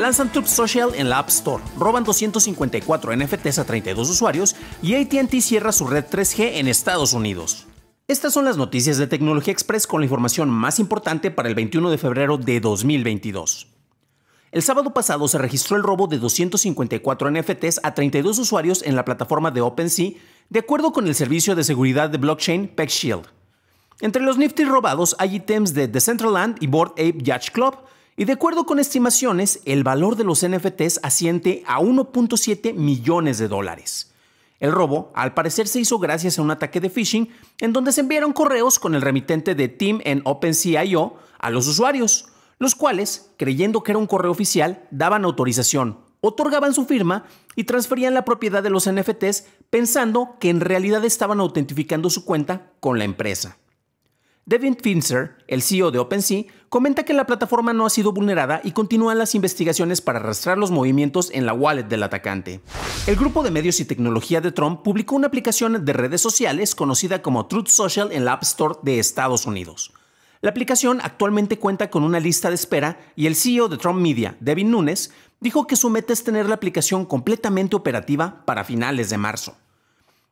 Lanzan Troop Social en la App Store, roban 254 NFTs a 32 usuarios y ATT cierra su red 3G en Estados Unidos. Estas son las noticias de Tecnología Express con la información más importante para el 21 de febrero de 2022. El sábado pasado se registró el robo de 254 NFTs a 32 usuarios en la plataforma de OpenSea, de acuerdo con el servicio de seguridad de blockchain PeckShield. Entre los Nifty robados hay ítems de The Land y Board Ape Yacht Club, y de acuerdo con estimaciones, el valor de los NFTs asciende a 1.7 millones de dólares. El robo, al parecer, se hizo gracias a un ataque de phishing en donde se enviaron correos con el remitente de Team en OpenCIO a los usuarios, los cuales, creyendo que era un correo oficial, daban autorización, otorgaban su firma y transferían la propiedad de los NFTs pensando que en realidad estaban autentificando su cuenta con la empresa. Devin Finzer, el CEO de OpenSea, comenta que la plataforma no ha sido vulnerada y continúan las investigaciones para arrastrar los movimientos en la wallet del atacante. El grupo de medios y tecnología de Trump publicó una aplicación de redes sociales conocida como Truth Social en la App Store de Estados Unidos. La aplicación actualmente cuenta con una lista de espera y el CEO de Trump Media, Devin Nunes, dijo que su meta es tener la aplicación completamente operativa para finales de marzo.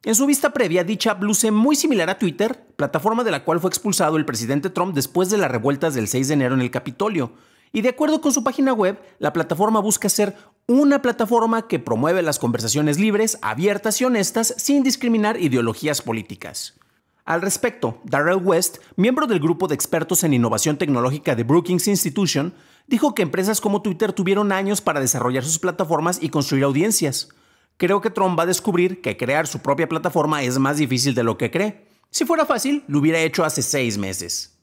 En su vista previa, dicha app luce muy similar a Twitter, plataforma de la cual fue expulsado el presidente Trump después de las revueltas del 6 de enero en el Capitolio. Y de acuerdo con su página web, la plataforma busca ser una plataforma que promueve las conversaciones libres, abiertas y honestas sin discriminar ideologías políticas. Al respecto, Darrell West, miembro del grupo de expertos en innovación tecnológica de Brookings Institution, dijo que empresas como Twitter tuvieron años para desarrollar sus plataformas y construir audiencias. Creo que Trump va a descubrir que crear su propia plataforma es más difícil de lo que cree. Si fuera fácil, lo hubiera hecho hace seis meses.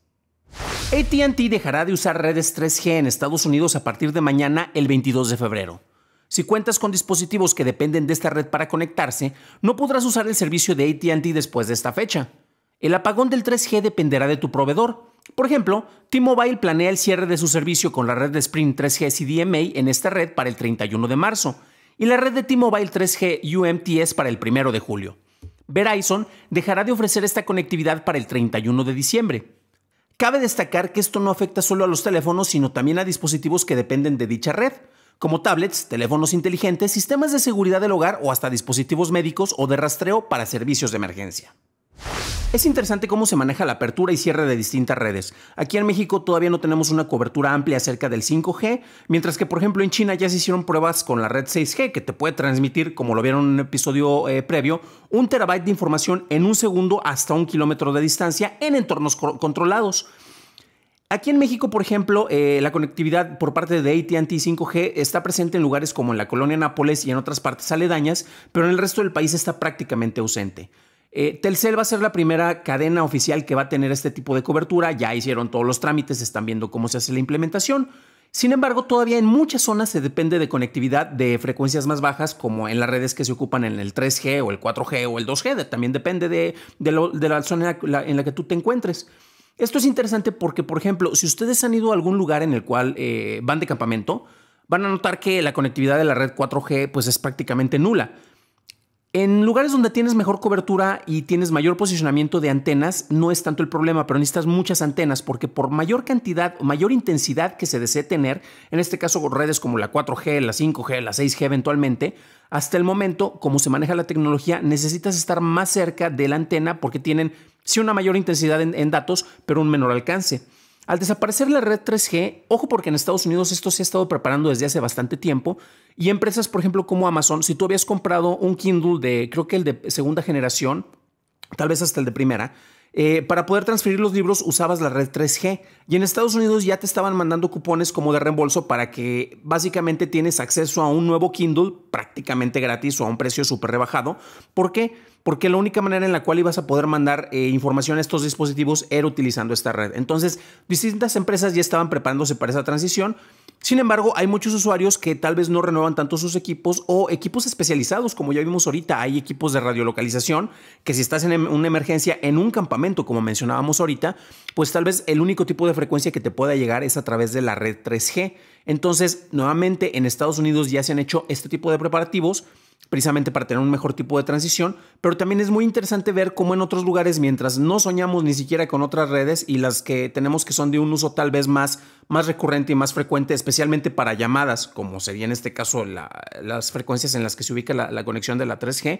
ATT dejará de usar redes 3G en Estados Unidos a partir de mañana, el 22 de febrero. Si cuentas con dispositivos que dependen de esta red para conectarse, no podrás usar el servicio de ATT después de esta fecha. El apagón del 3G dependerá de tu proveedor. Por ejemplo, T-Mobile planea el cierre de su servicio con la red de Sprint 3G CDMA en esta red para el 31 de marzo y la red de T-Mobile 3G UMTS para el 1 de julio. Verizon dejará de ofrecer esta conectividad para el 31 de diciembre. Cabe destacar que esto no afecta solo a los teléfonos, sino también a dispositivos que dependen de dicha red, como tablets, teléfonos inteligentes, sistemas de seguridad del hogar o hasta dispositivos médicos o de rastreo para servicios de emergencia. Es interesante cómo se maneja la apertura y cierre de distintas redes. Aquí en México todavía no tenemos una cobertura amplia acerca del 5G, mientras que por ejemplo en China ya se hicieron pruebas con la red 6G que te puede transmitir, como lo vieron en un episodio eh, previo, un terabyte de información en un segundo hasta un kilómetro de distancia en entornos controlados. Aquí en México, por ejemplo, eh, la conectividad por parte de ATT 5G está presente en lugares como en la colonia Nápoles y en otras partes aledañas, pero en el resto del país está prácticamente ausente. Eh, Telcel va a ser la primera cadena oficial que va a tener este tipo de cobertura. Ya hicieron todos los trámites, están viendo cómo se hace la implementación. Sin embargo, todavía en muchas zonas se depende de conectividad de frecuencias más bajas, como en las redes que se ocupan en el 3G o el 4G o el 2G. También depende de, la zona en la, que tú te encuentres. Esto es interesante porque, por ejemplo, si ustedes han ido a algún lugar en el cual eh, van de campamento, van a notar que la conectividad de la red 4G pues, es prácticamente nula. En lugares donde tienes mejor cobertura y tienes mayor posicionamiento de antenas, no es tanto el problema, pero necesitas muchas antenas porque por mayor cantidad, o mayor intensidad que se desee tener, en este caso redes como la 4G, la 5G, la 6G eventualmente, hasta el momento, como se maneja la tecnología, necesitas estar más cerca de la antena porque tienen sí una mayor intensidad en datos, pero un menor alcance. Al desaparecer la red 3G, ojo porque en Estados Unidos esto se ha estado preparando desde hace bastante tiempo y empresas, por ejemplo, como Amazon, si tú habías comprado un Kindle de, creo que el de segunda generación, tal vez hasta el de primera, eh, para poder transferir los libros usabas la red 3G y en Estados Unidos ya te estaban mandando cupones como de reembolso para que básicamente tienes acceso a un nuevo Kindle prácticamente gratis o a un precio súper rebajado. ¿Por qué? porque la única manera en la cual ibas a poder mandar eh, información a estos dispositivos era utilizando esta red. Entonces, distintas empresas ya estaban preparándose para esa transición. Sin embargo, hay muchos usuarios que tal vez no renuevan tanto sus equipos o equipos especializados, como ya vimos ahorita, hay equipos de radiolocalización que si estás en em, una emergencia en un campamento, como mencionábamos ahorita, pues tal vez el único tipo de frecuencia que te pueda llegar es a través de la red 3G. Entonces, nuevamente en Estados Unidos ya se han hecho este tipo de preparativos precisamente para tener un mejor tipo de transición, pero también es muy interesante ver cómo en otros lugares, mientras no soñamos ni siquiera con otras redes y las que tenemos que son de un uso tal vez más más recurrente y más frecuente, especialmente para llamadas, como sería en este caso las frecuencias en las que se ubica la, conexión de la 3G,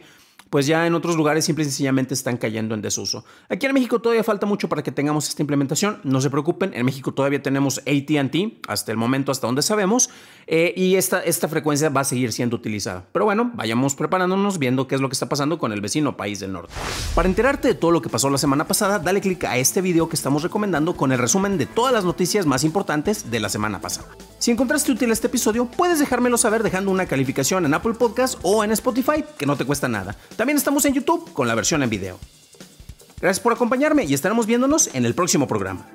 pues ya en otros lugares simple y sencillamente están cayendo en desuso. Aquí en México todavía falta mucho para que tengamos esta implementación, no se preocupen, en México todavía tenemos ATT, hasta el momento, hasta donde sabemos, eh, y esta, esta frecuencia va a seguir siendo utilizada. Pero bueno, vayamos preparándonos, viendo qué es lo que está pasando con el vecino país del norte. Para enterarte de todo lo que pasó la semana pasada, dale clic a este video que estamos recomendando con el resumen de todas las noticias más importantes de la semana pasada. Si encontraste útil este episodio, puedes dejármelo saber dejando una calificación en Apple Podcast o en Spotify, que no te cuesta nada. También estamos en YouTube con la versión en video. Gracias por acompañarme y estaremos viéndonos en el próximo programa.